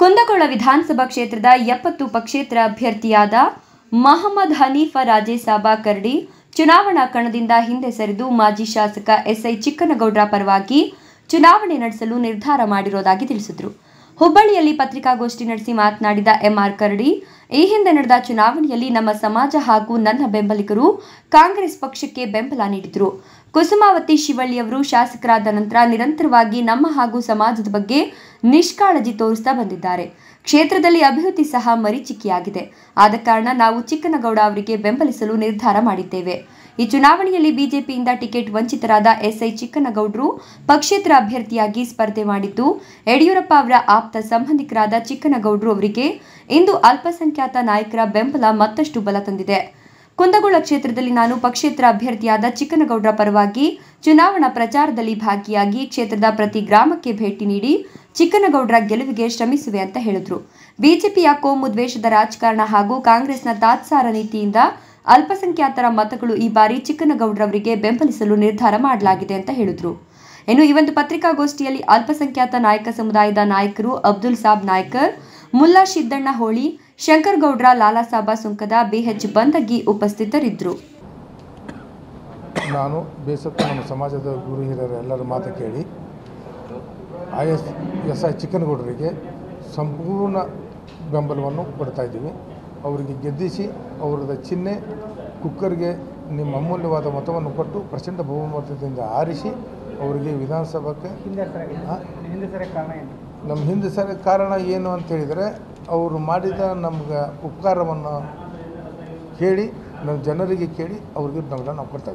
ಕುಂದಗೋಳ ವಿಧಾನಸಭಾ ಕ್ಷೇತ್ರದ ಎಪ್ಪತ್ತು ಪಕ್ಷೇತರ ಅಭ್ಯರ್ಥಿಯಾದ ಮಹಮ್ಮದ್ ಹನೀಫ ರಾಜೇಸಾಬಾ ಕರಡಿ ಚುನಾವಣಾ ಕಣದಿಂದ ಹಿಂದೆ ಸರಿದು ಮಾಜಿ ಶಾಸಕ ಎಸ್ಐ ಚಿಕ್ಕನಗೌಡರ ಪರವಾಗಿ ಚುನಾವಣೆ ನಡೆಸಲು ನಿರ್ಧಾರ ಮಾಡಿರೋದಾಗಿ ತಿಳಿಸಿದರು ಹುಬ್ಬಳ್ಳಿಯಲ್ಲಿ ಪತ್ರಿಕಾಗೋಷ್ಠಿ ನಡೆಸಿ ಮಾತನಾಡಿದ ಎಂಆರ್ ಕರಡಿ ಈ ಹಿಂದೆ ನಡೆದ ಚುನಾವಣೆಯಲ್ಲಿ ನಮ್ಮ ಸಮಾಜ ಹಾಗೂ ನನ್ನ ಬೆಂಬಲಿಗರು ಕಾಂಗ್ರೆಸ್ ಪಕ್ಷಕ್ಕೆ ಬೆಂಬಲ ನೀಡಿದರು ಕುಸುಮಾವತಿ ಶಿವಳ್ಳಿಯವರು ಶಾಸಕರಾದ ನಂತರ ನಿರಂತರವಾಗಿ ನಮ್ಮ ಹಾಗೂ ಸಮಾಜದ ಬಗ್ಗೆ ನಿಷ್ಕಾಳಜಿ ತೋರಿಸ್ತಾ ಬಂದಿದ್ದಾರೆ ಕ್ಷೇತ್ರದಲ್ಲಿ ಅಭಿವೃದ್ಧಿ ಸಹ ಮರೀಚಿಕೆಯಾಗಿದೆ ಆದ ಕಾರಣ ನಾವು ಚಿಕ್ಕನಗೌಡ ಅವರಿಗೆ ಬೆಂಬಲಿಸಲು ನಿರ್ಧಾರ ಮಾಡಿದ್ದೇವೆ ಈ ಚುನಾವಣೆಯಲ್ಲಿ ಬಿಜೆಪಿಯಿಂದ ಟಿಕೆಟ್ ವಂಚಿತರಾದ ಎಸ್ಐ ಚಿಕ್ಕನಗೌಡರು ಪಕ್ಷೇತರ ಅಭ್ಯರ್ಥಿಯಾಗಿ ಸ್ಪರ್ಧೆ ಮಾಡಿದ್ದು ಯಡಿಯೂರಪ್ಪ ಅವರ ಆಪ್ತ ಸಂಬಂಧಿಕರಾದ ಚಿಕ್ಕನಗೌಡರು ಅವರಿಗೆ ಇಂದು ಅಲ್ಪಸಂಖ್ಯಾತ ನಾಯಕರ ಬೆಂಬಲ ಮತ್ತಷ್ಟು ಬಲ ತಂದಿದೆ ಕುಂದಗೋಳ ಕ್ಷೇತ್ರದಲ್ಲಿ ನಾನು ಪಕ್ಷೇತರ ಅಭ್ಯರ್ಥಿಯಾದ ಚಿಕ್ಕನಗೌಡರ ಪರವಾಗಿ ಚುನಾವಣಾ ಪ್ರಚಾರದಲ್ಲಿ ಭಾಗಿಯಾಗಿ ಕ್ಷೇತ್ರದ ಪ್ರತಿ ಗ್ರಾಮಕ್ಕೆ ಭೇಟಿ ನೀಡಿ ಚಿಕ್ಕನಗೌಡರ ಗೆಲುವಿಗೆ ಶ್ರಮಿಸುವೆ ಅಂತ ಹೇಳಿದ್ರು ಬಿಜೆಪಿಯ ಕೋಮು ದ್ವೇಷದ ರಾಜಕಾರಣ ಹಾಗೂ ಕಾಂಗ್ರೆಸ್ನ ತಾತ್ಸಾರ ನೀತಿಯಿಂದ ಅಲ್ಪಸಂಖ್ಯಾತರ ಮತಗಳು ಈ ಬಾರಿ ಚಿಕ್ಕನಗೌಡ್ರವರಿಗೆ ಬೆಂಬಲಿಸಲು ನಿರ್ಧಾರ ಮಾಡಲಾಗಿದೆ ಅಂತ ಹೇಳಿದ್ರು ಇನ್ನು ಈ ಒಂದು ಪತ್ರಿಕಾಗೋಷ್ಠಿಯಲ್ಲಿ ಅಲ್ಪಸಂಖ್ಯಾತ ನಾಯಕ ಸಮುದಾಯದ ನಾಯಕರು ಅಬ್ದುಲ್ ಸಾಬ್ ನಾಯ್ಕರ್ ಮುಲ್ಲಾ ಶಿದ್ದಣ್ಣ ಹೋಳಿ ಲಾಲಾ ಲಾಲಾಸಾಬಾ ಸುಂಕದ ಬಿಎಚ್ ಬಂದಗಿ ಉಪಸ್ಥಿತರಿದ್ದರು ನಾನು ಬೇಸತ್ತು ನಮ್ಮ ಸಮಾಜದ ಗುರು ಹಿರಿಯರು ಎಲ್ಲರೂ ಮಾತು ಕೇಳಿ ಐ ಎಸ್ ಎಸ್ ಐ ಚಿಕ್ಕನಗೌಡರಿಗೆ ಸಂಪೂರ್ಣ ಬೆಂಬಲವನ್ನು ಕೊಡ್ತಾ ಇದ್ದೀವಿ ಅವರಿಗೆ ಗೆದ್ದಿಸಿ ಅವರದ ಚಿಹ್ನೆ ಕುಕ್ಕರ್ಗೆ ನಿಮ್ಮ ಅಮೂಲ್ಯವಾದ ಮತವನ್ನು ಕೊಟ್ಟು ಪ್ರಚಂಡ ಬಹುಮತದಿಂದ ಆರಿಸಿ ಅವರಿಗೆ ವಿಧಾನಸಭೆಗೆ ನಮ್ಮ ಹಿಂದೆ ಸರ ಕಾರಣ ಏನು ಅಂತೇಳಿದರೆ ಅವರು ಮಾಡಿದ ನಮ್ಗೆ ಉಪಕಾರವನ್ನು ಕೇಳಿ ನಮ್ಮ ಜನರಿಗೆ ಕೇಳಿ ಅವ್ರಿಗೆ ಬೆಂಬಲ ನಾವು ಕೊಡ್ತಾ